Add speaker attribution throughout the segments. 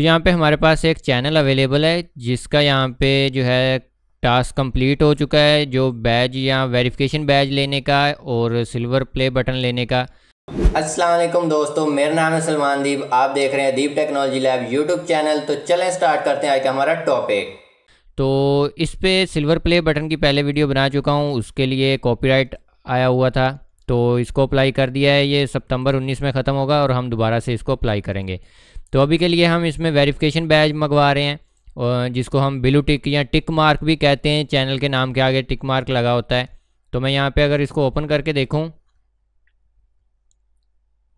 Speaker 1: तो यहाँ पे हमारे पास एक चैनल अवेलेबल है जिसका यहाँ पे जो है टास्क कंप्लीट हो चुका है जो बैज या वेरिफिकेशन बैज लेने का और सिल्वर प्ले बटन लेने का असलम दोस्तों मेरा नाम है सलमान दीप आप देख रहे हैं Deep technology lab YouTube channel तो चलें स्टार्ट करते हैं आज का हमारा टॉपिक तो इस पर सिल्वर प्ले बटन की पहले वीडियो बना चुका हूँ उसके लिए कॉपीराइट आया हुआ था तो इसको अप्लाई कर दिया है ये सितंबर 19 में ख़त्म होगा और हम दोबारा से इसको अप्लाई करेंगे तो अभी के लिए हम इसमें वेरिफिकेशन बैज मंगवा रहे हैं और जिसको हम ब्लू टिक या टिक मार्क भी कहते हैं चैनल के नाम के आगे टिक मार्क लगा होता है तो मैं यहाँ पे अगर इसको ओपन करके देखूँ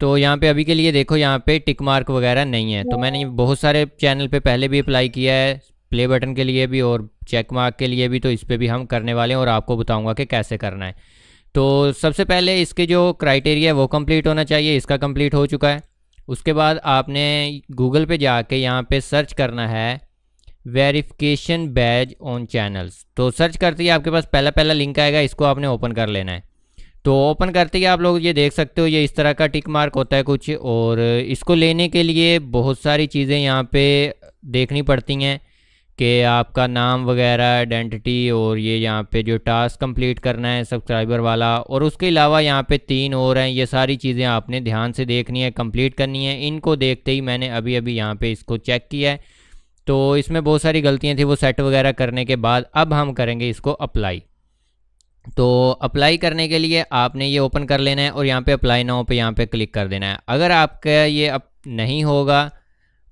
Speaker 1: तो यहाँ पे अभी के लिए देखो यहाँ पे टिक मार्क वगैरह नहीं है तो मैंने बहुत सारे चैनल पे पहले भी अप्लाई किया है प्ले बटन के लिए भी और चेक मार्क के लिए भी तो इस पर भी हम करने वाले हैं और आपको बताऊँगा कि कैसे करना है तो सबसे पहले इसके जो क्राइटेरिया है वो कम्प्लीट होना चाहिए इसका कम्प्लीट हो चुका है उसके बाद आपने गूगल पे जाके यहाँ पे सर्च करना है वेरिफिकेशन बैज ऑन चैनल्स तो सर्च करते ही आपके पास पहला पहला लिंक आएगा इसको आपने ओपन कर लेना है तो ओपन करते ही आप लोग ये देख सकते हो ये इस तरह का टिक मार्क होता है कुछ और इसको लेने के लिए बहुत सारी चीज़ें यहाँ पे देखनी पड़ती हैं कि आपका नाम वगैरह आइडेंटिटी और ये यहाँ पे जो टास्क कंप्लीट करना है सब्सक्राइबर वाला और उसके अलावा यहाँ पे तीन और हैं ये सारी चीज़ें आपने ध्यान से देखनी है कंप्लीट करनी है इनको देखते ही मैंने अभी अभी यहाँ पे इसको चेक किया है तो इसमें बहुत सारी गलतियाँ थी वो सेट वगैरह करने के बाद अब हम करेंगे इसको अप्लाई तो अप्लाई करने के लिए आपने ये ओपन कर लेना है और यहाँ पर अप्लाई नाव पर यहाँ पर क्लिक कर देना है अगर आपका ये अप नहीं होगा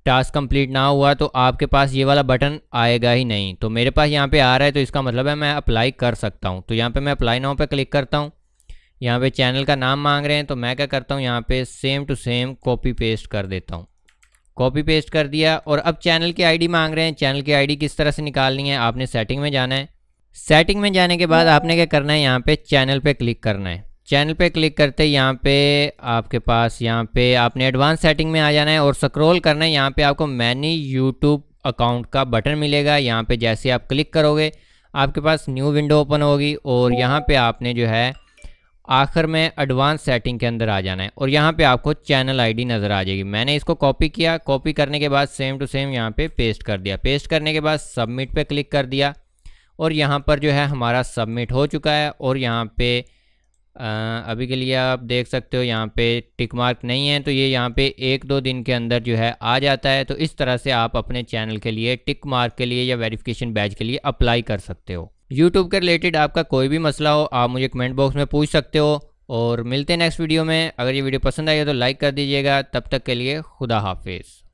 Speaker 1: टास्क कंप्लीट ना हुआ तो आपके पास ये वाला बटन आएगा ही नहीं तो मेरे पास यहाँ पे आ रहा है तो इसका मतलब है मैं अप्लाई कर सकता हूँ तो यहाँ पे मैं अप्लाई नाउ पे क्लिक करता हूँ यहाँ पे चैनल का नाम मांग रहे हैं तो मैं क्या करता हूँ यहाँ पे same to same copy paste कर देता हूँ कॉपी पेस्ट कर दिया और अब चैनल की आई मांग रहे हैं चैनल की आई किस तरह से निकालनी है आपने सेटिंग में जाना है सेटिंग में जाने के बाद आपने क्या करना है यहाँ पर चैनल पर क्लिक करना है चैनल पे क्लिक करते यहाँ पे आपके पास यहाँ पे आपने एडवांस सेटिंग में आ जाना है और स्क्रॉल करना है यहाँ पे आपको मैनी यूट्यूब अकाउंट का बटन मिलेगा यहाँ पे जैसे आप क्लिक करोगे आपके पास न्यू विंडो ओपन होगी और यहाँ पे आपने जो है आखिर में एडवांस सेटिंग के अंदर आ जाना है और यहाँ पर आपको चैनल आई नज़र आ जाएगी मैंने इसको कॉपी किया कॉपी करने के बाद सेम टू सेम यहाँ पे पेस्ट कर दिया पेस्ट करने के बाद सबमिट पर क्लिक कर दिया और यहाँ पर जो है हमारा सबमिट हो चुका है और यहाँ पर अभी के लिए आप देख सकते हो यहाँ पे टिक मार्क नहीं है तो ये यहाँ पे एक दो दिन के अंदर जो है आ जाता है तो इस तरह से आप अपने चैनल के लिए टिक मार्क के लिए या वेरिफिकेशन बैच के लिए अप्लाई कर सकते हो यूट्यूब के रिलेटेड आपका कोई भी मसला हो आप मुझे कमेंट बॉक्स में पूछ सकते हो और मिलते हैं नेक्स्ट वीडियो में अगर ये वीडियो पसंद आई तो लाइक कर दीजिएगा तब तक के लिए खुदा हाफिज़